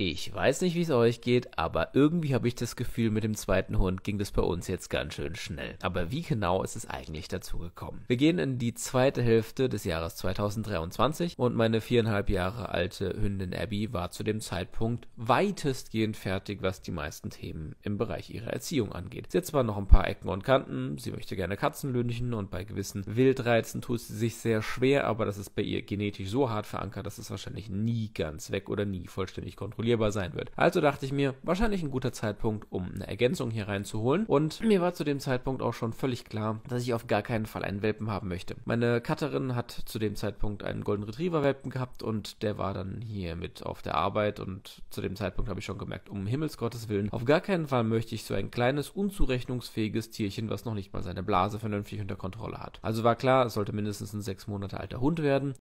Ich weiß nicht, wie es euch geht, aber irgendwie habe ich das Gefühl, mit dem zweiten Hund ging das bei uns jetzt ganz schön schnell. Aber wie genau ist es eigentlich dazu gekommen? Wir gehen in die zweite Hälfte des Jahres 2023 und meine viereinhalb Jahre alte Hündin Abby war zu dem Zeitpunkt weitestgehend fertig, was die meisten Themen im Bereich ihrer Erziehung angeht. Sie hat zwar noch ein paar Ecken und Kanten, sie möchte gerne Katzen Katzenlünchen und bei gewissen Wildreizen tut sie sich sehr schwer, aber das ist bei ihr genetisch so hart verankert, dass es wahrscheinlich nie ganz weg oder nie vollständig kontrolliert kalkulierbar sein wird. Also dachte ich mir, wahrscheinlich ein guter Zeitpunkt, um eine Ergänzung hier reinzuholen. Und mir war zu dem Zeitpunkt auch schon völlig klar, dass ich auf gar keinen Fall einen Welpen haben möchte. Meine Cutterin hat zu dem Zeitpunkt einen Golden Retriever Welpen gehabt und der war dann hier mit auf der Arbeit und zu dem Zeitpunkt habe ich schon gemerkt, um Himmelsgottes Willen, auf gar keinen Fall möchte ich so ein kleines, unzurechnungsfähiges Tierchen, was noch nicht mal seine Blase vernünftig unter Kontrolle hat. Also war klar, es sollte mindestens ein sechs Monate alter Hund werden